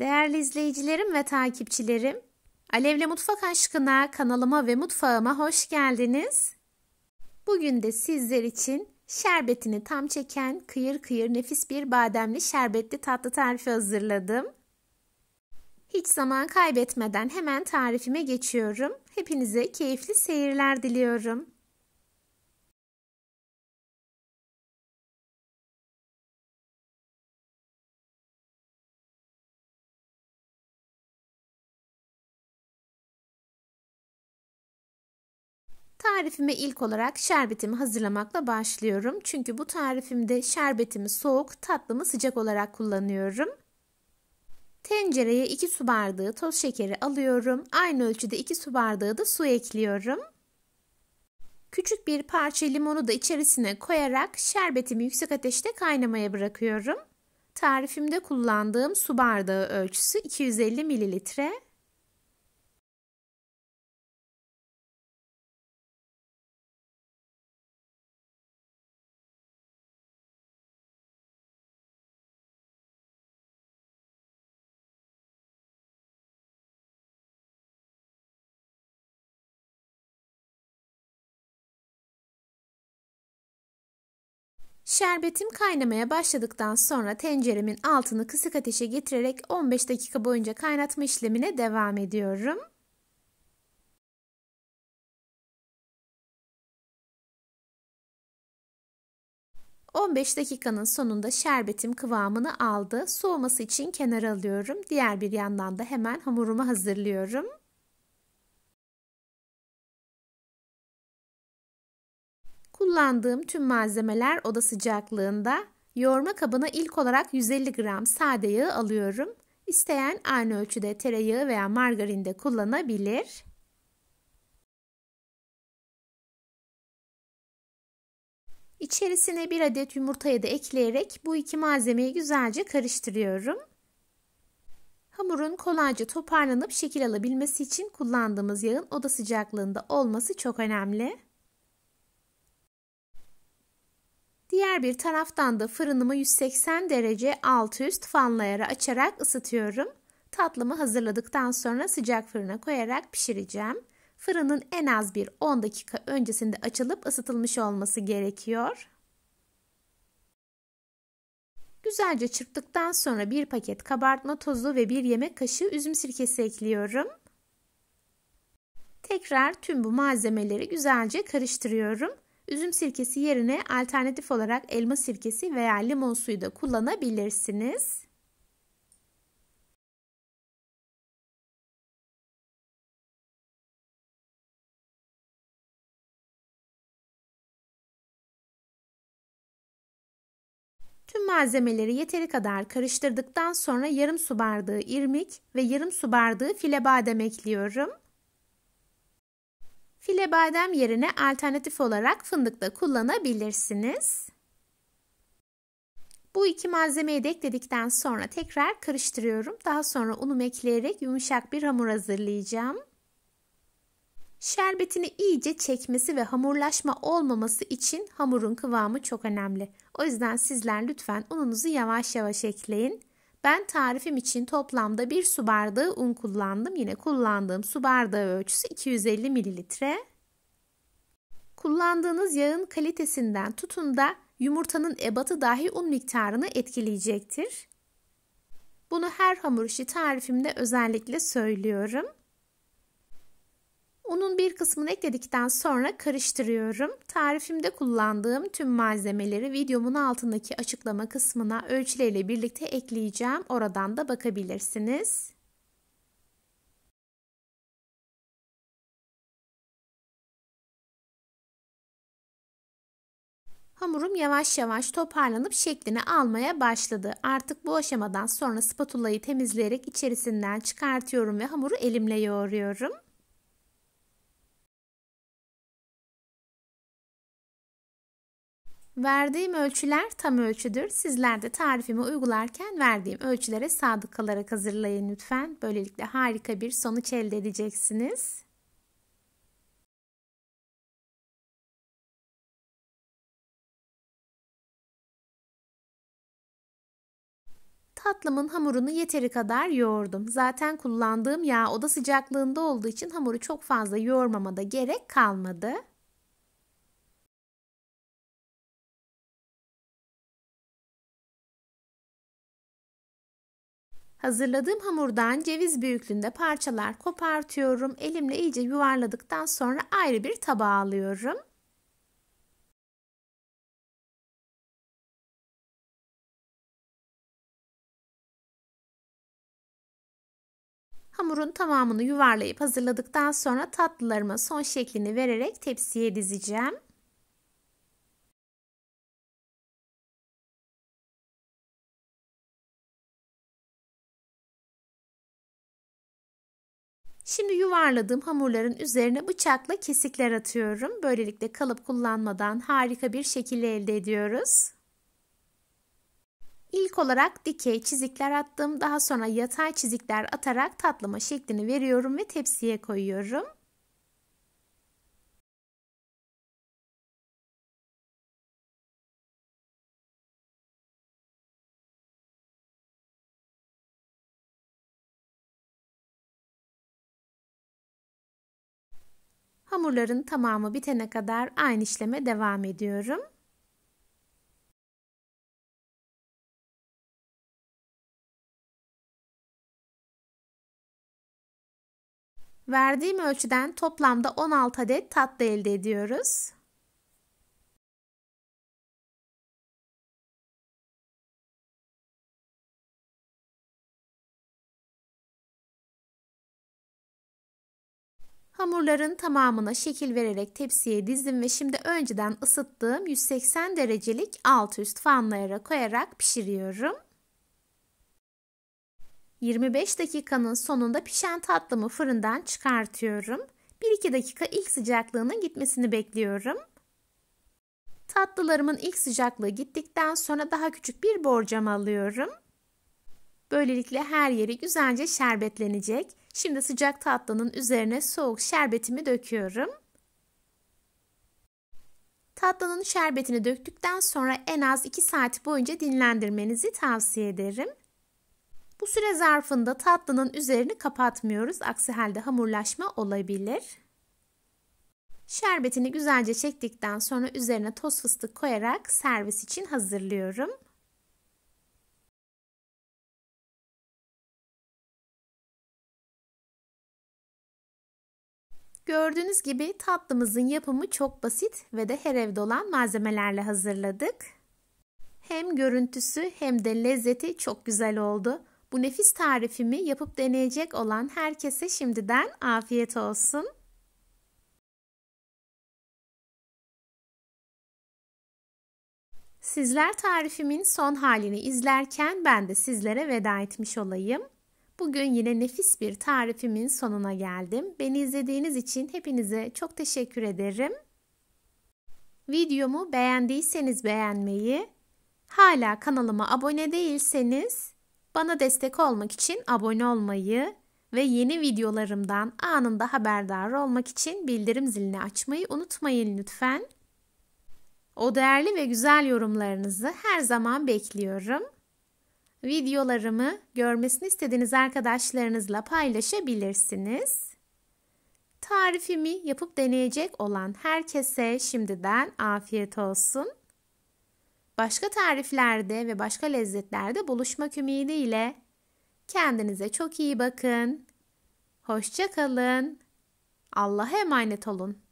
Değerli izleyicilerim ve takipçilerim, Alevle Mutfak Aşkına kanalıma ve mutfağıma hoş geldiniz. Bugün de sizler için şerbetini tam çeken kıyır kıyır nefis bir bademli şerbetli tatlı tarifi hazırladım. Hiç zaman kaybetmeden hemen tarifime geçiyorum. Hepinize keyifli seyirler diliyorum. Tarifime ilk olarak şerbetimi hazırlamakla başlıyorum. Çünkü bu tarifimde şerbetimi soğuk, tatlımı sıcak olarak kullanıyorum. Tencereye 2 su bardağı toz şekeri alıyorum. Aynı ölçüde 2 su bardağı da su ekliyorum. Küçük bir parça limonu da içerisine koyarak şerbetimi yüksek ateşte kaynamaya bırakıyorum. Tarifimde kullandığım su bardağı ölçüsü 250 mililitre. Şerbetim kaynamaya başladıktan sonra tenceremin altını kısık ateşe getirerek 15 dakika boyunca kaynatma işlemine devam ediyorum. ...15 dakikanın sonunda şerbetim kıvamını aldı. Soğuması için kenara alıyorum. Diğer bir yandan da hemen hamurumu hazırlıyorum. Kullandığım tüm malzemeler oda sıcaklığında. Yoğurma kabına ilk olarak 150 gram sade yağı alıyorum. İsteyen aynı ölçüde tereyağı veya margarin de kullanabilir. İçerisine bir adet yumurtayı da ekleyerek bu iki malzemeyi güzelce karıştırıyorum. Hamurun kolayca toparlanıp şekil alabilmesi için kullandığımız yağın oda sıcaklığında olması çok önemli. Diğer bir taraftan da fırınımı 180 derece alt üst fanlayara açarak ısıtıyorum. Tatlımı hazırladıktan sonra sıcak fırına koyarak pişireceğim. Fırının en az bir 10 dakika öncesinde açılıp ısıtılmış olması gerekiyor. Güzelce çırptıktan sonra bir paket kabartma tozu ve bir yemek kaşığı üzüm sirkesi ekliyorum. Tekrar tüm bu malzemeleri güzelce karıştırıyorum. Üzüm sirkesi yerine alternatif olarak elma sirkesi veya limon suyu da kullanabilirsiniz. Tüm malzemeleri yeteri kadar karıştırdıktan sonra yarım su bardağı irmik ve yarım su bardağı file badem ekliyorum. File badem yerine alternatif olarak fındık da kullanabilirsiniz. Bu iki malzemeyi de ekledikten sonra tekrar karıştırıyorum. Daha sonra unumu ekleyerek yumuşak bir hamur hazırlayacağım. Şerbetini iyice çekmesi ve hamurlaşma olmaması için hamurun kıvamı çok önemli. O yüzden sizler lütfen ununuzu yavaş yavaş ekleyin. Ben tarifim için toplamda bir su bardağı un kullandım. Yine kullandığım su bardağı ölçüsü 250 mililitre. Kullandığınız yağın kalitesinden tutun da yumurtanın ebatı dahi un miktarını etkileyecektir. Bunu her hamur işi tarifimde özellikle söylüyorum. Unun bir kısmını ekledikten sonra karıştırıyorum. Tarifimde kullandığım tüm malzemeleri videomun altındaki açıklama kısmına ölçüleriyle birlikte ekleyeceğim. Oradan da bakabilirsiniz. Hamurum yavaş yavaş toparlanıp şeklini almaya başladı. Artık bu aşamadan sonra spatulayı temizleyerek içerisinden çıkartıyorum ve hamuru elimle yoğuruyorum. Verdiğim ölçüler tam ölçüdür. Sizler de tarifimi uygularken verdiğim ölçülere sadık kalarak hazırlayın lütfen. Böylelikle harika bir sonuç elde edeceksiniz. tatlımın hamurunu yeteri kadar yoğurdum. Zaten kullandığım yağ oda sıcaklığında olduğu için hamuru çok fazla yoğurmama da gerek kalmadı. Hazırladığım hamurdan ceviz büyüklüğünde parçalar kopartıyorum. Elimle iyice yuvarladıktan sonra ayrı bir tabağa alıyorum. Hamurun tamamını yuvarlayıp hazırladıktan sonra tatlılarıma son şeklini vererek tepsiye dizeceğim. Şimdi yuvarladığım hamurların üzerine bıçakla kesikler atıyorum. Böylelikle kalıp kullanmadan harika bir şekil elde ediyoruz. İlk olarak dikey çizikler attım. Daha sonra yatay çizikler atarak tatlıma şeklini veriyorum ve tepsiye koyuyorum. Hamurların tamamı bitene kadar aynı işleme devam ediyorum. Verdiğim ölçüden toplamda 16 adet tatlı elde ediyoruz. Hamurların tamamına şekil vererek tepsiye dizdim ve şimdi önceden ısıttığım 180 derecelik alt üst fanlara koyarak pişiriyorum. 25 dakikanın sonunda pişen tatlımı fırından çıkartıyorum. 1-2 dakika ilk sıcaklığının gitmesini bekliyorum. Tatlılarımın ilk sıcaklığı gittikten sonra daha küçük bir borcam alıyorum. Böylelikle her yeri güzelce şerbetlenecek. Şimdi sıcak tatlının üzerine soğuk şerbetimi döküyorum. Tatlının şerbetini döktükten sonra en az 2 saat boyunca dinlendirmenizi tavsiye ederim. Bu süre zarfında tatlının üzerini kapatmıyoruz. Aksi halde hamurlaşma olabilir. Şerbetini güzelce çektikten sonra üzerine toz fıstık koyarak servis için hazırlıyorum. Gördüğünüz gibi tatlımızın yapımı çok basit ve de her evde olan malzemelerle hazırladık. Hem görüntüsü hem de lezzeti çok güzel oldu. Bu nefis tarifimi yapıp deneyecek olan herkese şimdiden afiyet olsun. Sizler tarifimin son halini izlerken ben de sizlere veda etmiş olayım. Bugün yine nefis bir tarifimin sonuna geldim. Beni izlediğiniz için hepinize çok teşekkür ederim. Videomu beğendiyseniz beğenmeyi, hala kanalıma abone değilseniz bana destek olmak için abone olmayı ve yeni videolarımdan anında haberdar olmak için bildirim zilini açmayı unutmayın lütfen. O değerli ve güzel yorumlarınızı her zaman bekliyorum videolarımı görmesini istediğiniz arkadaşlarınızla paylaşabilirsiniz. Tarifimi yapıp deneyecek olan herkese şimdiden afiyet olsun. Başka tariflerde ve başka lezzetlerde buluşmak ümidiyle kendinize çok iyi bakın. Hoşça kalın. Allah'a emanet olun.